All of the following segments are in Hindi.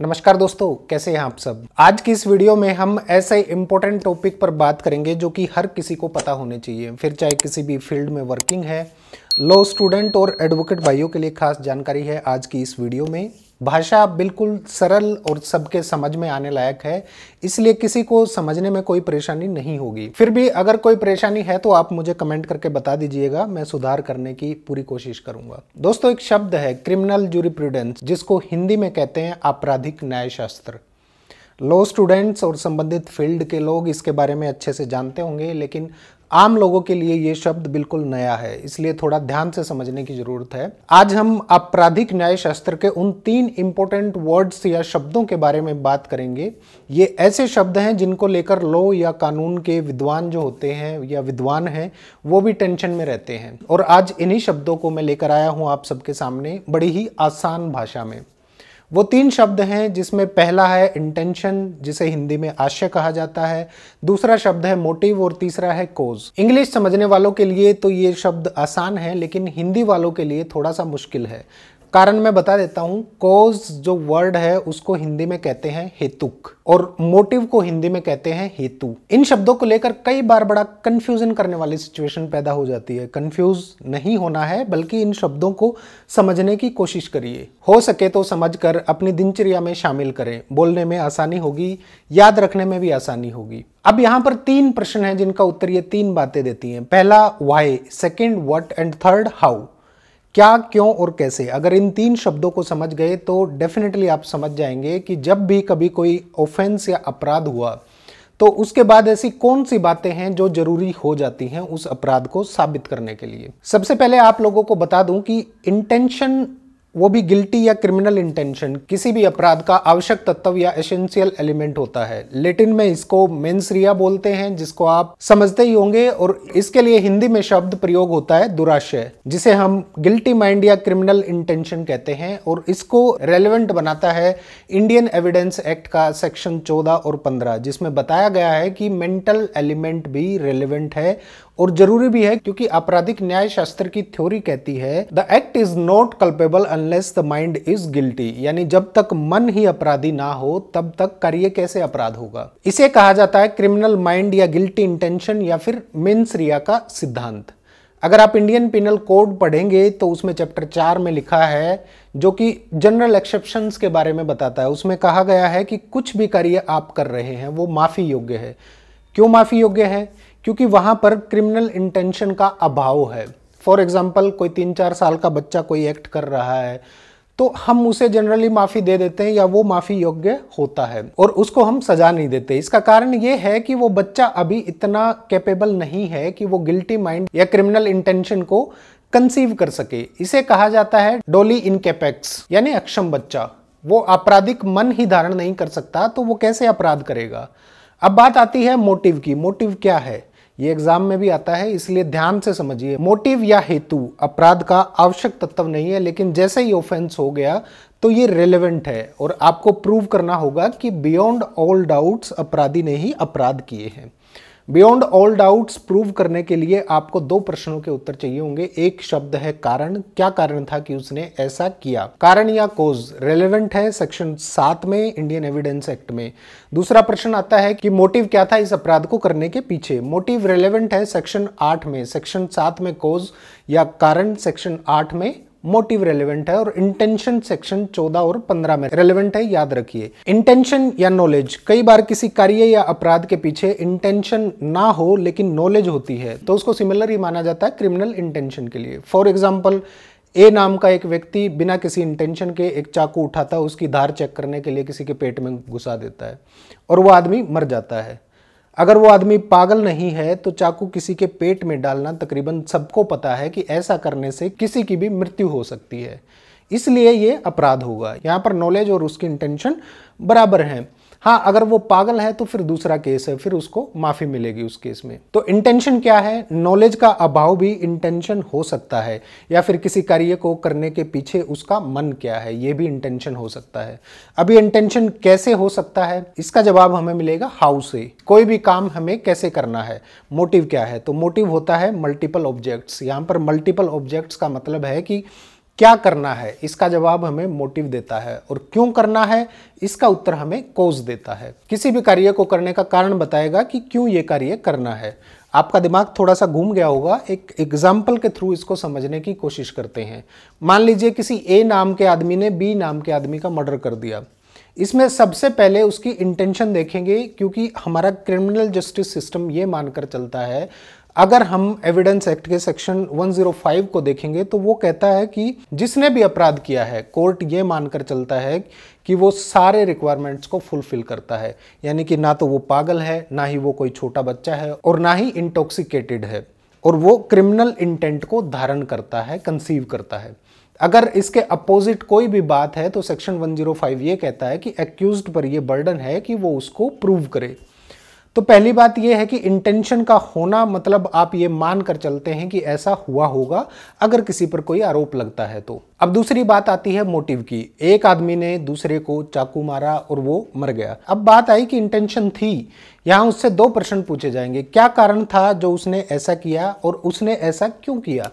नमस्कार दोस्तों कैसे हैं आप सब आज की इस वीडियो में हम ऐसे इम्पोर्टेंट टॉपिक पर बात करेंगे जो कि हर किसी को पता होने चाहिए फिर चाहे किसी भी फील्ड में वर्किंग है लो स्टूडेंट और एडवोकेट भाइयों के लिए खास जानकारी है आज की इस वीडियो में भाषा बिल्कुल सरल और सबके समझ में आने लायक है इसलिए किसी को समझने में कोई परेशानी नहीं होगी फिर भी अगर कोई परेशानी है तो आप मुझे कमेंट करके बता दीजिएगा मैं सुधार करने की पूरी कोशिश करूंगा दोस्तों एक शब्द है क्रिमिनल जूरिप्रूडेंस जिसको हिंदी में कहते हैं आपराधिक न्याय शास्त्र लो स्टूडेंट्स और संबंधित फील्ड के लोग इसके बारे में अच्छे से जानते होंगे लेकिन आम लोगों के लिए ये शब्द बिल्कुल नया है इसलिए थोड़ा ध्यान से समझने की जरूरत है आज हम आपराधिक न्याय शास्त्र के उन तीन इंपॉर्टेंट वर्ड्स या शब्दों के बारे में बात करेंगे ये ऐसे शब्द हैं जिनको लेकर लॉ या कानून के विद्वान जो होते हैं या विद्वान हैं वो भी टेंशन में रहते हैं और आज इन्हीं शब्दों को मैं लेकर आया हूँ आप सबके सामने बड़ी ही आसान भाषा में वो तीन शब्द हैं जिसमें पहला है इंटेंशन जिसे हिंदी में आशय कहा जाता है दूसरा शब्द है मोटिव और तीसरा है कोज इंग्लिश समझने वालों के लिए तो ये शब्द आसान है लेकिन हिंदी वालों के लिए थोड़ा सा मुश्किल है कारण मैं बता देता हूँ कॉज जो वर्ड है उसको हिंदी में कहते हैं हेतुक और मोटिव को हिंदी में कहते हैं हेतु इन शब्दों को लेकर कई बार बड़ा कंफ्यूजन करने वाली सिचुएशन पैदा हो जाती है कंफ्यूज नहीं होना है बल्कि इन शब्दों को समझने की कोशिश करिए हो सके तो समझकर अपनी दिनचर्या में शामिल करें बोलने में आसानी होगी याद रखने में भी आसानी होगी अब यहां पर तीन प्रश्न हैं जिनका उत्तर ये तीन बातें देती हैं पहला why second what and third how क्या क्यों और कैसे अगर इन तीन शब्दों को समझ गए तो डेफिनेटली आप समझ जाएंगे कि जब भी कभी कोई ऑफेंस या अपराध हुआ तो उसके बाद ऐसी कौन सी बातें हैं जो जरूरी हो जाती हैं उस अपराध को साबित करने के लिए सबसे पहले आप लोगों को बता दूं कि इंटेंशन वो भी गिल्टी या क्रिमिनल इंटेंशन किसी भी अपराध का आवश्यक तत्व या एसेंशियल एलिमेंट होता है लेटिन में इसको रिया बोलते हैं जिसको आप समझते ही होंगे और इसके लिए हिंदी में शब्द प्रयोग होता है दुराशय जिसे हम गिल्टी माइंड या क्रिमिनल इंटेंशन कहते हैं और इसको रेलिवेंट बनाता है इंडियन एविडेंस एक्ट का सेक्शन चौदह और पंद्रह जिसमें बताया गया है कि मेंटल एलिमेंट भी रेलिवेंट है और जरूरी भी है क्योंकि आपराधिक न्याय शास्त्र की थ्योरी कहती है the act is not culpable un unless the mind is guilty यानी जब तक मन ही अपराधी ना हो तब तक कार्य कैसे अपराध होगा इसे कहा जाता है क्रिमिनल माइंड या गिल्टी इंटेंशन या फिर मेन्स रिया का सिद्धांत अगर आप इंडियन पिनल कोड पढ़ेंगे तो उसमें चैप्टर चार में लिखा है जो कि जनरल एक्सेप्शन के बारे में बताता है उसमें कहा गया है कि कुछ भी कार्य आप कर रहे हैं वो माफ़ी योग्य है क्यों माफ़ी योग्य है क्योंकि वहां पर क्रिमिनल इंटेंशन का अभाव है फॉर एग्जाम्पल कोई तीन चार साल का बच्चा कोई एक्ट कर रहा है तो हम उसे जनरली माफ़ी दे देते हैं या वो माफ़ी योग्य होता है और उसको हम सजा नहीं देते इसका कारण ये है कि वो बच्चा अभी इतना कैपेबल नहीं है कि वो गिल्टी माइंड या क्रिमिनल इंटेंशन को कंसीव कर सके इसे कहा जाता है डोली इनकेपेक्स यानी अक्षम बच्चा वो आपराधिक मन ही धारण नहीं कर सकता तो वो कैसे अपराध करेगा अब बात आती है मोटिव की मोटिव क्या है ये एग्जाम में भी आता है इसलिए ध्यान से समझिए मोटिव या हेतु अपराध का आवश्यक तत्व नहीं है लेकिन जैसे ही ऑफेंस हो गया तो ये रेलेवेंट है और आपको प्रूव करना होगा कि बियॉन्ड ऑल डाउट्स अपराधी ने ही अपराध किए हैं बियॉन्ड ऑल डाउट्स प्रूव करने के लिए आपको दो प्रश्नों के उत्तर चाहिए होंगे एक शब्द है कारण क्या कारण था कि उसने ऐसा किया कारण या कोज रेलेवेंट है सेक्शन सात में इंडियन एविडेंस एक्ट में दूसरा प्रश्न आता है कि मोटिव क्या था इस अपराध को करने के पीछे मोटिव रेलेवेंट है सेक्शन आठ में सेक्शन सात में कोज या कारण सेक्शन आठ में मोटिव रेलिवेंट है और इंटेंशन सेक्शन 14 और 15 में रेलिवेंट है याद रखिए इंटेंशन या नॉलेज कई बार किसी कार्य या अपराध के पीछे इंटेंशन ना हो लेकिन नॉलेज होती है तो उसको सिमिलर ही माना जाता है क्रिमिनल इंटेंशन के लिए फॉर एग्जाम्पल ए नाम का एक व्यक्ति बिना किसी इंटेंशन के एक चाकू उठाता है उसकी धार चेक करने के लिए किसी के पेट में घुसा देता है और वो आदमी मर जाता है अगर वो आदमी पागल नहीं है तो चाकू किसी के पेट में डालना तकरीबन सबको पता है कि ऐसा करने से किसी की भी मृत्यु हो सकती है इसलिए ये अपराध होगा यहाँ पर नॉलेज और उसकी इंटेंशन बराबर हैं हाँ अगर वो पागल है तो फिर दूसरा केस है फिर उसको माफी मिलेगी उस केस में तो इंटेंशन क्या है नॉलेज का अभाव भी इंटेंशन हो सकता है या फिर किसी कार्य को करने के पीछे उसका मन क्या है ये भी इंटेंशन हो सकता है अभी इंटेंशन कैसे हो सकता है इसका जवाब हमें मिलेगा हाउ से कोई भी काम हमें कैसे करना है मोटिव क्या है तो मोटिव होता है मल्टीपल ऑब्जेक्ट्स यहाँ पर मल्टीपल ऑब्जेक्ट्स का मतलब है कि क्या करना है इसका जवाब हमें मोटिव देता है और क्यों करना है इसका उत्तर हमें कोज देता है किसी भी कार्य को करने का कारण बताएगा कि क्यों ये कार्य करना है आपका दिमाग थोड़ा सा घूम गया होगा एक एग्जाम्पल के थ्रू इसको समझने की कोशिश करते हैं मान लीजिए किसी ए नाम के आदमी ने बी नाम के आदमी का मर्डर कर दिया इसमें सबसे पहले उसकी इंटेंशन देखेंगे क्योंकि हमारा क्रिमिनल जस्टिस सिस्टम ये मानकर चलता है अगर हम एविडेंस एक्ट के सेक्शन 105 को देखेंगे तो वो कहता है कि जिसने भी अपराध किया है कोर्ट ये मानकर चलता है कि वो सारे रिक्वायरमेंट्स को फुलफिल करता है यानी कि ना तो वो पागल है ना ही वो कोई छोटा बच्चा है और ना ही इंटॉक्सिकेटेड है और वो क्रिमिनल इंटेंट को धारण करता है कंसीव करता है अगर इसके अपोजिट कोई भी बात है तो सेक्शन 105 ये कहता है कि एक्यूज पर यह बर्डन है कि वो उसको प्रूव करे तो पहली बात यह है कि इंटेंशन का होना मतलब आप ये मान कर चलते हैं कि ऐसा हुआ होगा अगर किसी पर कोई आरोप लगता है तो अब दूसरी बात आती है मोटिव की एक आदमी ने दूसरे को चाकू मारा और वो मर गया अब बात आई कि इंटेंशन थी यहां उससे दो प्रश्न पूछे जाएंगे क्या कारण था जो उसने ऐसा किया और उसने ऐसा क्यों किया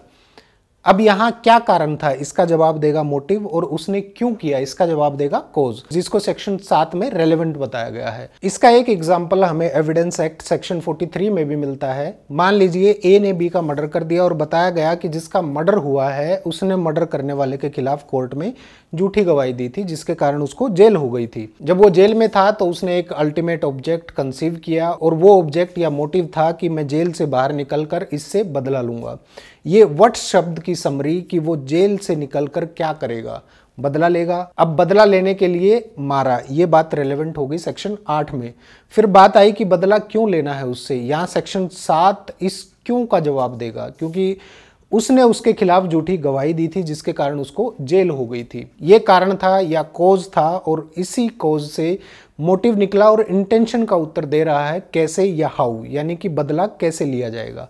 अब यहाँ क्या कारण था इसका जवाब देगा मोटिव और उसने क्यों किया इसका जवाब देगा कोज जिसको सेक्शन सात में रेलेवेंट बताया गया है इसका एक एग्जाम्पल हमें एविडेंस एक्ट सेक्शन 43 में भी मिलता है मान लीजिए ए ने बी का मर्डर कर दिया और बताया गया कि जिसका मर्डर हुआ है उसने मर्डर करने वाले के खिलाफ कोर्ट में जूठी गवाही दी थी जिसके कारण उसको जेल हो गई थी जब वो जेल में था तो उसने एक अल्टीमेट ऑब्जेक्ट कंसीव किया और वो ऑब्जेक्ट या मोटिव था कि मैं जेल से बाहर निकल इससे बदला लूंगा ये वट शब्द की समरी कि वो जेल से निकल कर क्या करेगा बदला लेगा अब बदला लेने के लिए मारा ये बात रेलेवेंट हो गई सेक्शन आठ में फिर बात आई कि बदला क्यों लेना है उससे यहाँ सेक्शन सात इस क्यों का जवाब देगा क्योंकि उसने उसके खिलाफ झूठी गवाही दी थी जिसके कारण उसको जेल हो गई थी ये कारण था या कोज था और इसी कोज से मोटिव निकला और इंटेंशन का उत्तर दे रहा है कैसे या हाउ यानी कि बदला कैसे लिया जाएगा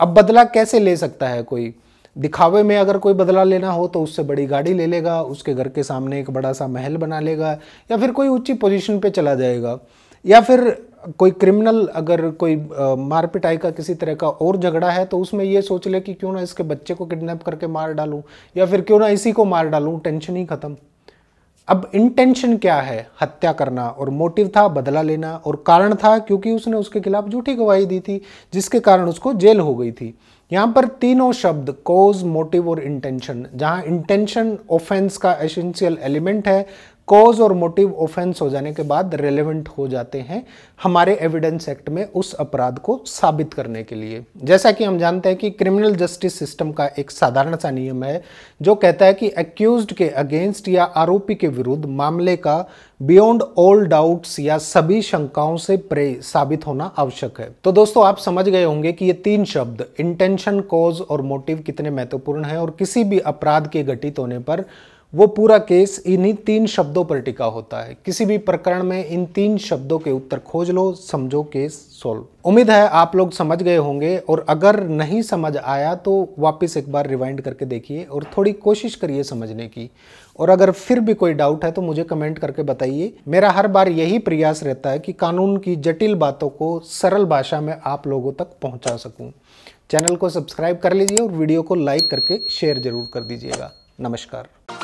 अब बदला कैसे ले सकता है कोई दिखावे में अगर कोई बदला लेना हो तो उससे बड़ी गाड़ी ले लेगा उसके घर के सामने एक बड़ा सा महल बना लेगा या फिर कोई ऊंची पोजीशन पे चला जाएगा या फिर कोई क्रिमिनल अगर कोई मारपिटाई का किसी तरह का और झगड़ा है तो उसमें ये सोच ले कि क्यों ना इसके बच्चे को किडनैप करके मार डालूं या फिर क्यों ना इसी को मार डालूं टेंशन ही ख़त्म अब इंटेंशन क्या है हत्या करना और मोटिव था बदला लेना और कारण था क्योंकि उसने उसके खिलाफ झूठी गवाही दी थी जिसके कारण उसको जेल हो गई थी यहाँ पर तीनों शब्द कोज मोटिव और इंटेंशन जहाँ इंटेंशन ऑफेंस का एसेंशियल एलिमेंट है कॉज और मोटिव ऑफेंस हो जाने के बाद रेलेवेंट हो जाते हैं हमारे एविडेंस एक्ट में उस अपराध को साबित करने के लिए जैसा कि हम जानते हैं कि क्रिमिनल जस्टिस सिस्टम का एक साधारण सा नियम है जो कहता है कि एक्यूज के अगेंस्ट या आरोपी के विरुद्ध मामले का बियॉन्ड ऑल डाउट्स या सभी शंकाओं से प्रे साबित होना आवश्यक है तो दोस्तों आप समझ गए होंगे कि ये तीन शब्द इंटेंशन कॉज और मोटिव कितने महत्वपूर्ण हैं और किसी भी अपराध के घटित होने पर वो पूरा केस इन्हीं तीन शब्दों पर टिका होता है किसी भी प्रकरण में इन तीन शब्दों के उत्तर खोज लो समझो केस सोल्व उम्मीद है आप लोग समझ गए होंगे और अगर नहीं समझ आया तो वापस एक बार रिवाइंड करके देखिए और थोड़ी कोशिश करिए समझने की और अगर फिर भी कोई डाउट है तो मुझे कमेंट करके बताइए मेरा हर बार यही प्रयास रहता है कि कानून की जटिल बातों को सरल भाषा में आप लोगों तक पहुँचा सकूँ चैनल को सब्सक्राइब कर लीजिए और वीडियो को लाइक करके शेयर जरूर कर दीजिएगा नमस्कार